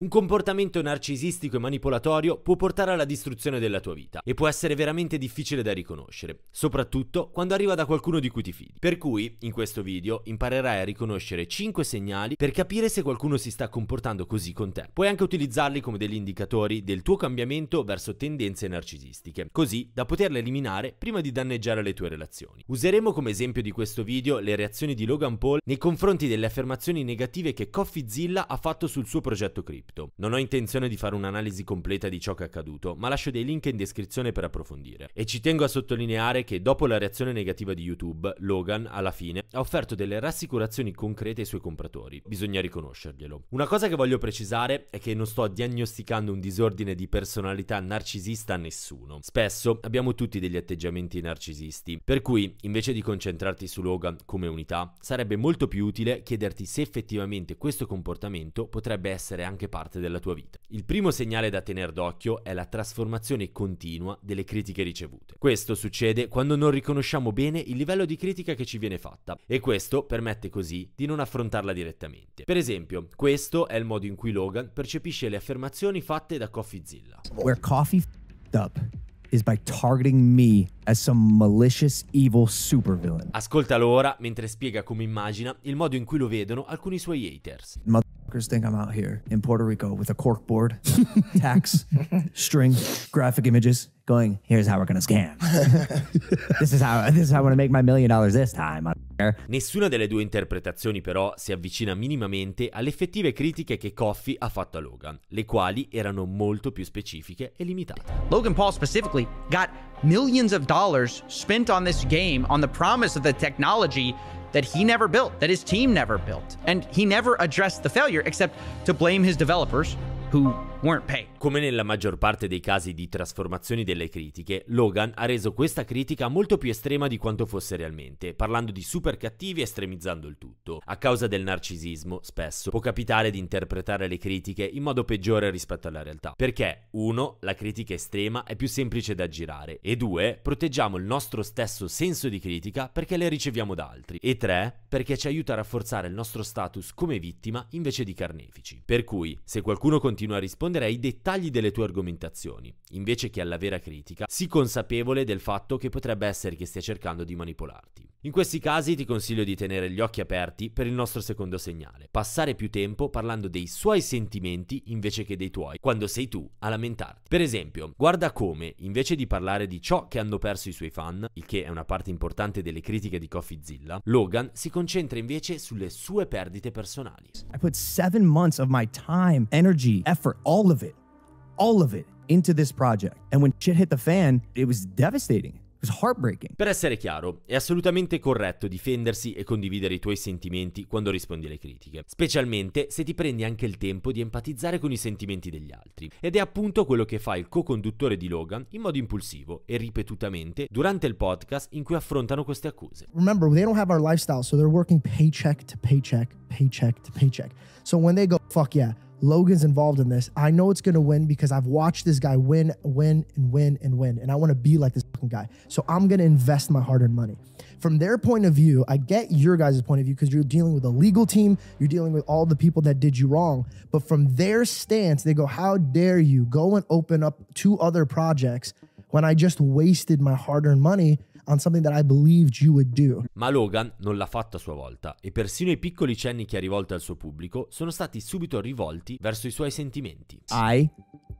Un comportamento narcisistico e manipolatorio può portare alla distruzione della tua vita e può essere veramente difficile da riconoscere, soprattutto quando arriva da qualcuno di cui ti fidi. Per cui, in questo video, imparerai a riconoscere 5 segnali per capire se qualcuno si sta comportando così con te. Puoi anche utilizzarli come degli indicatori del tuo cambiamento verso tendenze narcisistiche, così da poterle eliminare prima di danneggiare le tue relazioni. Useremo come esempio di questo video le reazioni di Logan Paul nei confronti delle affermazioni negative che Coffee Zilla ha fatto sul suo progetto Creep cripto. Non ho intenzione di fare un'analisi completa di ciò che è accaduto, ma lascio dei link in descrizione per approfondire. E ci tengo a sottolineare che dopo la reazione negativa di YouTube, Logan, alla fine, ha offerto delle rassicurazioni concrete ai suoi compratori. Bisogna riconoscerglielo. Una cosa che voglio precisare è che non sto diagnosticando un disordine di personalità narcisista a nessuno. Spesso abbiamo tutti degli atteggiamenti narcisisti, per cui invece di concentrarti su Logan come unità, sarebbe molto più utile chiederti se effettivamente questo comportamento potrebbe essere anche parte parte della tua vita. Il primo segnale da tenere d'occhio è la trasformazione continua delle critiche ricevute. Questo succede quando non riconosciamo bene il livello di critica che ci viene fatta e questo permette così di non affrontarla direttamente. Per esempio, questo è il modo in cui Logan percepisce le affermazioni fatte da CoffeeZilla. Where coffee up is by targeting me as some malicious evil supervillain. Ascoltalo ora mentre spiega come immagina il modo in cui lo vedono alcuni suoi haters. Mother think I'm out here in Puerto Rico with a corkboard, tax, string, graphic images, going, here's how we're gonna scam. this is how this is how I'm gonna make my million dollars this time. Nessuna delle due interpretazioni però si avvicina minimamente alle effettive critiche che Coffey ha fatto a Logan, le quali erano molto più specifiche e limitate. Logan Paul specifically got millions of dollars spent on this game on the promise of the technology that he never built, that his team never built. And he never addressed the failure except to blame his developers who Come nella maggior parte dei casi di trasformazioni delle critiche, Logan ha reso questa critica molto più estrema di quanto fosse realmente, parlando di super cattivi e estremizzando il tutto. A causa del narcisismo, spesso, può capitare di interpretare le critiche in modo peggiore rispetto alla realtà. Perché 1. La critica estrema è più semplice da girare e 2. Proteggiamo il nostro stesso senso di critica perché le riceviamo da altri e 3. Perché ci aiuta a rafforzare il nostro status come vittima invece di carnefici. Per cui, se qualcuno continua a rispondere rispondere ai dettagli delle tue argomentazioni, invece che alla vera critica, sii consapevole del fatto che potrebbe essere che stia cercando di manipolarti. In questi casi ti consiglio di tenere gli occhi aperti per il nostro secondo segnale, passare più tempo parlando dei suoi sentimenti invece che dei tuoi, quando sei tu a lamentarti. Per esempio, guarda come, invece di parlare di ciò che hanno perso i suoi fan, il che è una parte importante delle critiche di CoffeeZilla, Logan si concentra invece sulle sue perdite personali. I put seven months of my time, energy, effort, all of it, all of it into this project. And when shit hit the fan, it was devastating. Per essere chiaro, è assolutamente corretto difendersi e condividere i tuoi sentimenti quando rispondi alle critiche, specialmente se ti prendi anche il tempo di empatizzare con i sentimenti degli altri. Ed è appunto quello che fa il co-conduttore di Logan in modo impulsivo e ripetutamente durante il podcast in cui affrontano queste accuse. Remember, they don't have our lifestyle, so they're working paycheck to paycheck, paycheck to paycheck. So when they go fuck yeah Logan's involved in this. I know it's going to win because I've watched this guy win, win, and win, and win. And I want to be like this fucking guy. So I'm going to invest my hard earned money. From their point of view, I get your guys' point of view because you're dealing with a legal team, you're dealing with all the people that did you wrong. But from their stance, they go, How dare you go and open up two other projects when I just wasted my hard earned money on something that I believed you would do. Ma Logan non l'ha fatto a sua volta e persino i piccoli cenni che ha rivolto al suo pubblico sono stati subito rivolti verso i suoi sentimenti. I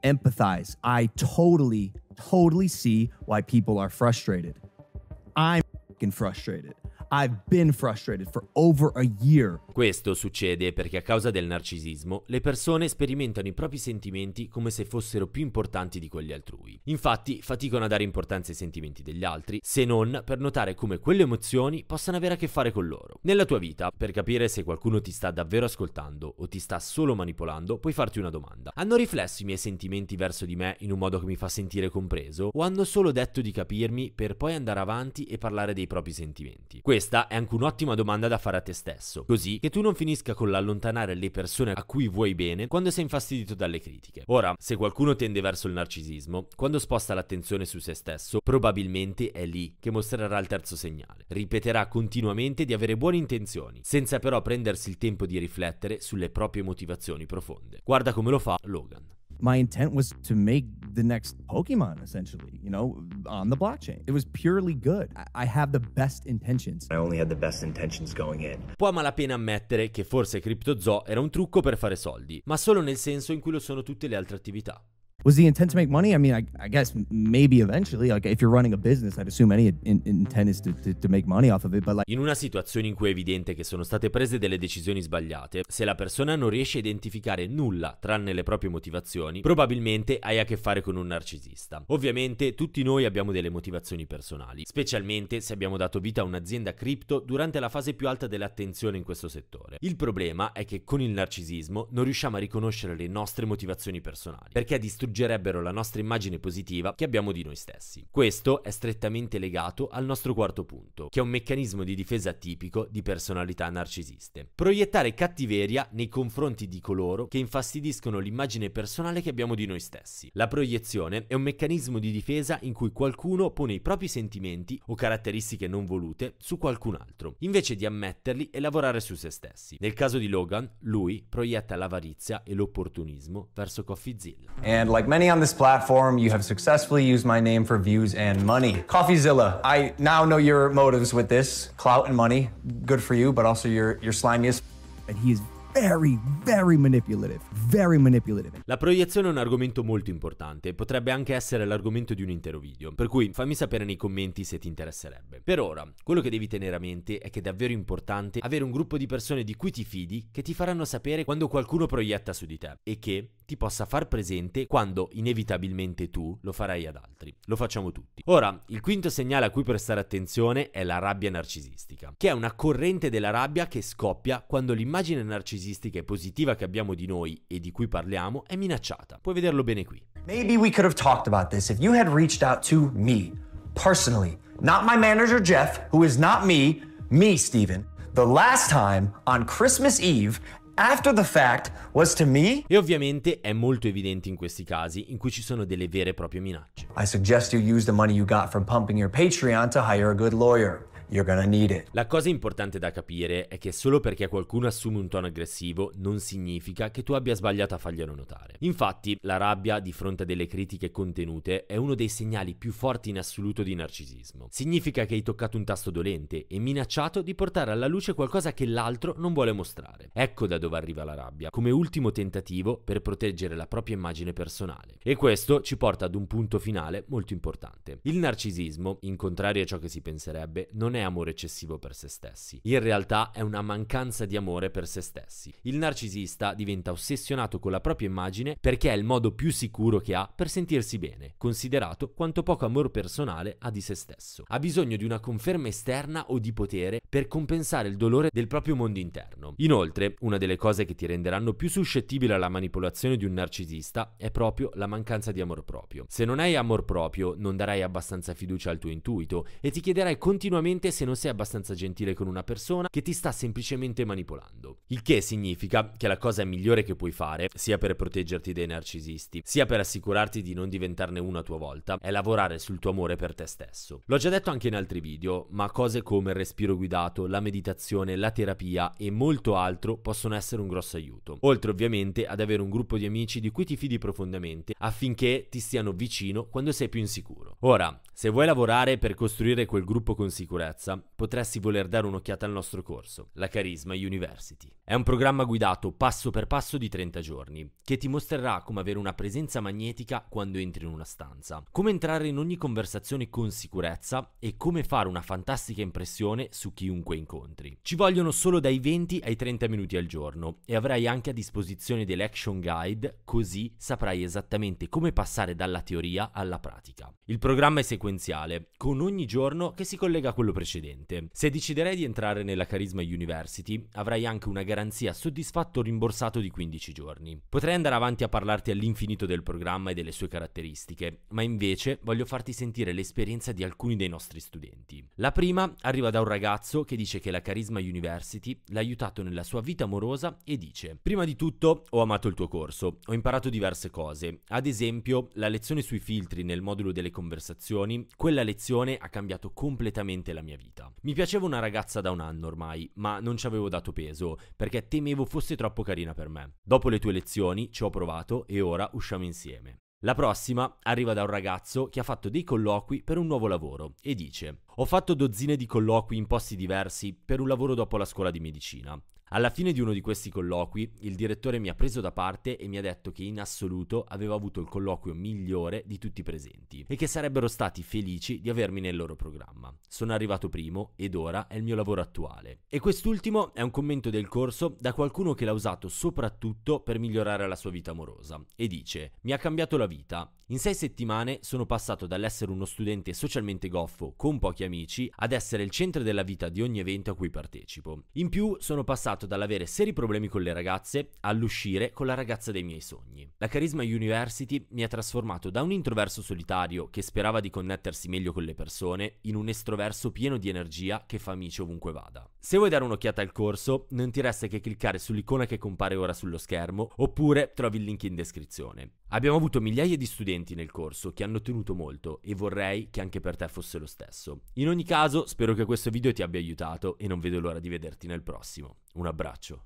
empathize. I totally, totally see why people are frustrated. I'm frustrated. I've been frustrated for over a year. Questo succede perché a causa del narcisismo le persone sperimentano i propri sentimenti come se fossero più importanti di quelli altrui. Infatti faticano a dare importanza ai sentimenti degli altri, se non per notare come quelle emozioni possano avere a che fare con loro. Nella tua vita, per capire se qualcuno ti sta davvero ascoltando o ti sta solo manipolando, puoi farti una domanda. Hanno riflesso i miei sentimenti verso di me in un modo che mi fa sentire compreso o hanno solo detto di capirmi per poi andare avanti e parlare dei propri sentimenti? Questo questa è anche un'ottima domanda da fare a te stesso, così che tu non finisca con l'allontanare le persone a cui vuoi bene quando sei infastidito dalle critiche. Ora, se qualcuno tende verso il narcisismo, quando sposta l'attenzione su se stesso, probabilmente è lì che mostrerà il terzo segnale. Ripeterà continuamente di avere buone intenzioni, senza però prendersi il tempo di riflettere sulle proprie motivazioni profonde. Guarda come lo fa Logan. my intent was to make the next Pokemon, essentially, you know, on the blockchain. It was purely good. I have the best intentions. I only had the best intentions going in. Può a malapena ammettere che forse CryptoZoo era un trucco per fare soldi, ma solo nel senso in cui lo sono tutte le altre attività. Was the intent to make money? I mean, I, I guess maybe eventually, like if you're running a business, I'd assume any in, intent is to, to, to make money off of it, but like... In una situazione in cui è evidente che sono state prese delle decisioni sbagliate, se la persona non riesce a identificare nulla tranne le proprie motivazioni, probabilmente hai a che fare con un narcisista. Ovviamente tutti noi abbiamo delle motivazioni personali, specialmente se abbiamo dato vita a un'azienda cripto durante la fase più alta dell'attenzione in questo settore. Il problema è che con il narcisismo non riusciamo a riconoscere le nostre motivazioni personali, perché a distruggere distruggerebbero la nostra immagine positiva che abbiamo di noi stessi. Questo è strettamente legato al nostro quarto punto, che è un meccanismo di difesa tipico di personalità narcisiste. Proiettare cattiveria nei confronti di coloro che infastidiscono l'immagine personale che abbiamo di noi stessi. La proiezione è un meccanismo di difesa in cui qualcuno pone i propri sentimenti o caratteristiche non volute su qualcun altro, invece di ammetterli e lavorare su se stessi. Nel caso di Logan, lui proietta l'avarizia e l'opportunismo verso Coffeezilla. And Like many on this platform, you have successfully used my name for views and money. CoffeeZilla, I now know your motives with this clout and money. Good for you, but also your you're slimy as. And he's very, very manipulative. Very manipulative. La proiezione è un argomento molto importante e potrebbe anche essere l'argomento di un intero video, per cui fammi sapere nei commenti se ti interesserebbe. Per ora, quello che devi tenere a mente è che è davvero importante avere un gruppo di persone di cui ti fidi che ti faranno sapere quando qualcuno proietta su di te e che, ti possa far presente quando inevitabilmente tu lo farai ad altri. Lo facciamo tutti. Ora, il quinto segnale a cui prestare attenzione è la rabbia narcisistica, che è una corrente della rabbia che scoppia quando l'immagine narcisistica e positiva che abbiamo di noi e di cui parliamo è minacciata. Puoi vederlo bene qui. Maybe we could have talked about this if you had reached out to me personally, not my manager Jeff, who is not me, me Steven. The last time on Christmas Eve after the fact was to me. E ovviamente è molto evidente in questi casi in cui ci sono delle vere e proprie minacce. I suggest you use the money you got from pumping your Patreon to hire a good lawyer you're gonna need it. La cosa importante da capire è che solo perché qualcuno assume un tono aggressivo non significa che tu abbia sbagliato a farglielo notare. Infatti, la rabbia di fronte a delle critiche contenute è uno dei segnali più forti in assoluto di narcisismo. Significa che hai toccato un tasto dolente e minacciato di portare alla luce qualcosa che l'altro non vuole mostrare. Ecco da dove arriva la rabbia, come ultimo tentativo per proteggere la propria immagine personale. E questo ci porta ad un punto finale molto importante. Il narcisismo, in contrario a ciò che si penserebbe, non è è amore eccessivo per se stessi, in realtà è una mancanza di amore per se stessi. Il narcisista diventa ossessionato con la propria immagine perché è il modo più sicuro che ha per sentirsi bene, considerato quanto poco amor personale ha di se stesso. Ha bisogno di una conferma esterna o di potere per compensare il dolore del proprio mondo interno. Inoltre, una delle cose che ti renderanno più suscettibile alla manipolazione di un narcisista è proprio la mancanza di amor proprio. Se non hai amor proprio, non darai abbastanza fiducia al tuo intuito e ti chiederai continuamente anche se non sei abbastanza gentile con una persona che ti sta semplicemente manipolando. Il che significa che la cosa migliore che puoi fare, sia per proteggerti dai narcisisti, sia per assicurarti di non diventarne uno a tua volta, è lavorare sul tuo amore per te stesso. L'ho già detto anche in altri video, ma cose come il respiro guidato, la meditazione, la terapia e molto altro possono essere un grosso aiuto. Oltre ovviamente ad avere un gruppo di amici di cui ti fidi profondamente affinché ti stiano vicino quando sei più insicuro. Ora, se vuoi lavorare per costruire quel gruppo con sicurezza, potresti voler dare un'occhiata al nostro corso, la Carisma University. È un programma guidato passo per passo di 30 giorni, che ti mostrerà come avere una presenza magnetica quando entri in una stanza, come entrare in ogni conversazione con sicurezza e come fare una fantastica impressione su chiunque incontri. Ci vogliono solo dai 20 ai 30 minuti al giorno e avrai anche a disposizione delle action guide, così saprai esattamente come passare dalla teoria alla pratica. Il programma è sequenziato sequenziale, con ogni giorno che si collega a quello precedente. Se deciderai di entrare nella Carisma University, avrai anche una garanzia soddisfatto rimborsato di 15 giorni. Potrei andare avanti a parlarti all'infinito del programma e delle sue caratteristiche, ma invece voglio farti sentire l'esperienza di alcuni dei nostri studenti. La prima arriva da un ragazzo che dice che la Carisma University l'ha aiutato nella sua vita amorosa e dice: Prima di tutto ho amato il tuo corso, ho imparato diverse cose, ad esempio la lezione sui filtri nel modulo delle conversazioni quella lezione ha cambiato completamente la mia vita. Mi piaceva una ragazza da un anno ormai, ma non ci avevo dato peso, perché temevo fosse troppo carina per me. Dopo le tue lezioni ci ho provato e ora usciamo insieme. La prossima arriva da un ragazzo che ha fatto dei colloqui per un nuovo lavoro e dice: Ho fatto dozzine di colloqui in posti diversi per un lavoro dopo la scuola di medicina. Alla fine di uno di questi colloqui, il direttore mi ha preso da parte e mi ha detto che in assoluto aveva avuto il colloquio migliore di tutti i presenti e che sarebbero stati felici di avermi nel loro programma. Sono arrivato primo ed ora è il mio lavoro attuale. E quest'ultimo è un commento del corso da qualcuno che l'ha usato soprattutto per migliorare la sua vita amorosa e dice: Mi ha cambiato la vita. In sei settimane sono passato dall'essere uno studente socialmente goffo con pochi amici ad essere il centro della vita di ogni evento a cui partecipo. In più sono passato passato dall'avere seri problemi con le ragazze all'uscire con la ragazza dei miei sogni. La Carisma University mi ha trasformato da un introverso solitario che sperava di connettersi meglio con le persone in un estroverso pieno di energia che fa amici ovunque vada. Se vuoi dare un'occhiata al corso, non ti resta che cliccare sull'icona che compare ora sullo schermo oppure trovi il link in descrizione. Abbiamo avuto migliaia di studenti nel corso che hanno ottenuto molto e vorrei che anche per te fosse lo stesso. In ogni caso, spero che questo video ti abbia aiutato e non vedo l'ora di vederti nel prossimo. Un abbraccio.